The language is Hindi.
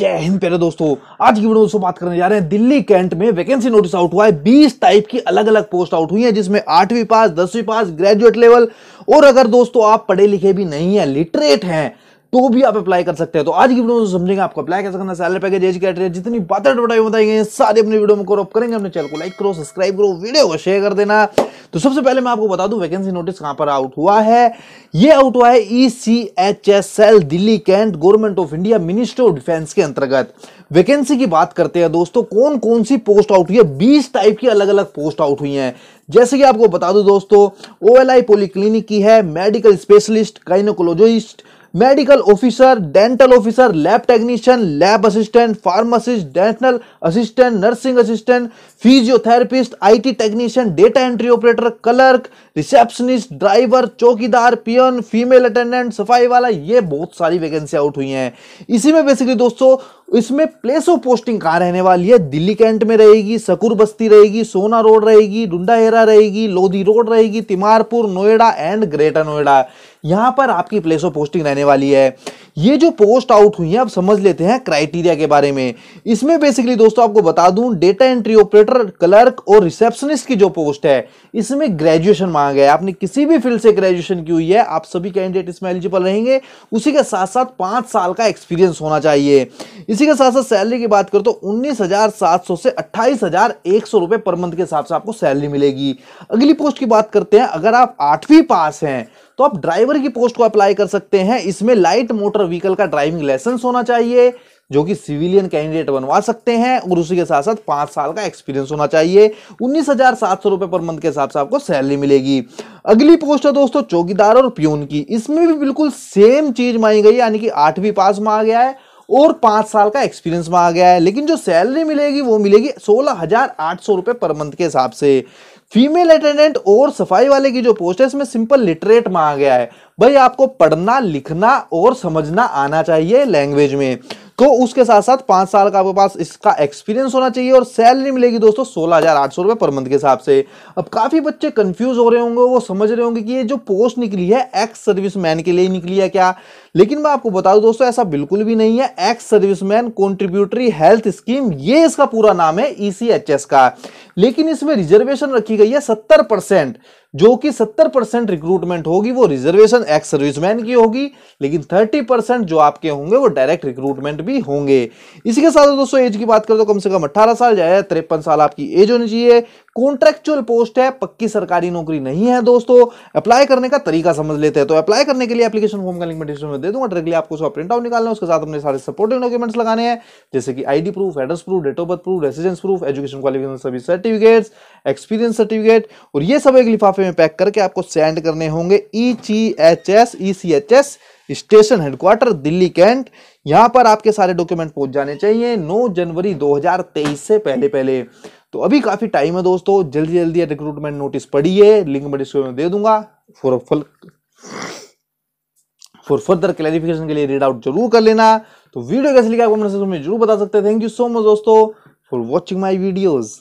जय हिंद प्यारे दोस्तों आज की वीडियो में बात करने जा रहे हैं दिल्ली कैंट में वैकेंसी नोटिस आउट हुआ है 20 टाइप की अलग अलग पोस्ट आउट हुई है जिसमें आठवीं पास दसवीं पास ग्रेजुएट लेवल और अगर दोस्तों आप पढ़े लिखे भी नहीं है लिटरेट हैं तो भी आप अप्लाई कर सकते हैं तो आज की वीडियो में तो समझेंगे आपको अप्लाई कैसे करना सैलरी पैकेज एज कैटरी जितनी बातें एडवर्टाइज बताई गई सारी अपने वीडियो में क्रॉप करेंगे अपने चैनल को लाइक करो सब्सक्राइब करो वीडियो को शेयर कर देना तो सबसे पहले मैं आपको बता दूं वैकेंसी नोटिस कहां पर आउट हुआ है ये आउट हुआ है ECHSL e Delhi Cantt government of India ministry of defence के अंतर्गत वैकेंसी की बात करते हैं दोस्तों कौन कौन सी पोस्ट आउट हुई है बीस टाइप की अलग अलग पोस्ट आउट हुई है जैसे कि आपको बता दूं दोस्तों ओएलआई पॉलीक्लिनिक की है medical specialist gynaecologist medical officer dental officer lab technician lab assistant pharmacist dental assistant nursing assistant physiotherapist IT technician data entry operator clerk receptionist driver चौकीदार पियन फीमेल अटेंडेंट सफाई वाला ये बहुत सारी वैकेंसी आउट हुई हैं इसी में बेसिकली दोस्तों इसमें प्लेस ऑफ पोस्टिंग कहाँ रहने वाली है दिल्ली कैंट में रहेगी सकुर बस्ती रहेगी सोना रोड रहेगी डुंडाहेरा रहेगी लोधी रोड रहेगी तिमारपुर नोएडा एंड ग्रेटर नोएडा यहाँ पर आपकी प्लेस ऑफ पोस्टिंग रहने वाली है ये जो पोस्ट आउट हुई है अब समझ लेते हैं क्राइटेरिया के बारे में इसमें बेसिकली दोस्तों आपको बता दूं डेटा एंट्री ऑपरेटर क्लर्क और रिसेप्शनिस्ट की जो पोस्ट है इसमें ग्रेजुएशन मांगा है आपने किसी भी फील्ड से ग्रेजुएशन की हुई है आप सभी कैंडिडेट इसमें एलिजिबल रहेंगे उसी के साथ साथ पांच साल का एक्सपीरियंस होना चाहिए इसी के साथ साथ सैलरी की बात करो तो उन्नीस से अट्ठाईस रुपए पर मंथ के हिसाब से आपको सैलरी मिलेगी अगली पोस्ट की बात करते हैं अगर आप आठवीं पास हैं तो आप ड्राइवर की पोस्ट को अप्लाई कर सकते हैं इसमें लाइट मोटर व्हीकल का ड्राइविंग लाइसेंस होना चाहिए जो कि सिविलियन कैंडिडेट बनवा सकते हैं और उसी के साथ साथ पांच साल का एक्सपीरियंस होना चाहिए उन्नीस हजार सात सौ रुपए पर मंथ के हिसाब से आपको सैलरी मिलेगी अगली पोस्ट है दोस्तों चौकीदार और प्यून की इसमें भी बिल्कुल सेम चीज मांगी गई यानी कि आठवीं पास मांगा गया है और पांच साल का एक्सपीरियंस मांगा गया है लेकिन जो सैलरी मिलेगी वो मिलेगी सोलह हजार आठ सौ रुपए पर मंथ के हिसाब से फीमेल अटेंडेंट और सफाई वाले की जो पोस्ट है इसमें सिंपल लिटरेट मांगा गया है भाई आपको पढ़ना लिखना और समझना आना चाहिए लैंग्वेज में तो उसके साथ साथ पांच साल का आपके पास इसका एक्सपीरियंस होना चाहिए और सैलरी मिलेगी दोस्तों सोलह हज़ार आठ सौ रुपए पर मंथ के हिसाब से अब काफ़ी बच्चे कंफ्यूज हो रहे होंगे वो समझ रहे होंगे कि ये जो पोस्ट निकली है एक्स सर्विस मैन के लिए निकली है क्या लेकिन मैं आपको बता दू दोस्तों ऐसा बिल्कुल भी नहीं है ex man contributory health scheme ये इसका पूरा नाम है ई e का लेकिन इसमें रिजर्वेशन रखी गई है सत्तर परसेंट जो कि 70 परसेंट रिक्रूटमेंट होगी वो रिजर्वेशन एक्स सर्विसमैन की होगी लेकिन 30 परसेंट जो आपके होंगे वो डायरेक्ट रिक्रूटमेंट भी होंगे इसी के साथ दोस्तों एज की बात करें तो कम से कम 18 साल या तिरपन साल आपकी एज होनी चाहिए कॉन्ट्रेक्चुअल पोस्ट है पक्की सरकारी नौकरी नहीं है दोस्तों अप्लाई करने का तरीका समझ लेते हैं तो अप्लाई करने के लिए एप्लीकेशन फॉर्म का लिंक डिस्क्रिप्शन में दे दूंगा डायरेक्टली आपको उसका प्रिंट आउट निकालना है उसके साथ अपने सारे सपोर्टिंग डॉक्यूमेंट्स लगाने हैं जैसे कि ID proof address proof date of birth proof residence proof education qualification सभी सर्टिफिकेट्स एक्सपीरियंस सर्टिफिकेट और ये सब एक लिफाफे में पैक करके आपको सेंड करने होंगे E C H S E C H S station headquarter Delhi Cantt यहाँ पर आपके सारे डॉक्यूमेंट पहुँच जाने चाहिए 9 जनवरी 2023 से पहले पहले तो अभी काफ़ी टाइम है दोस्तों जल्दी जल्दी रिक्रूटमेंट नोटिस पड़ी है लिंक मैं डिस्क्रिप्शन में दे दूंगा फॉर फल फॉर फर्दर क्लैरिफिकेशन के लिए रीड आउट जरूर कर लेना तो वीडियो कैसे लिखा आपको जरूर बता सकते हैं थैंक यू सो मच दोस्तों फॉर वॉचिंग माई वीडियोज़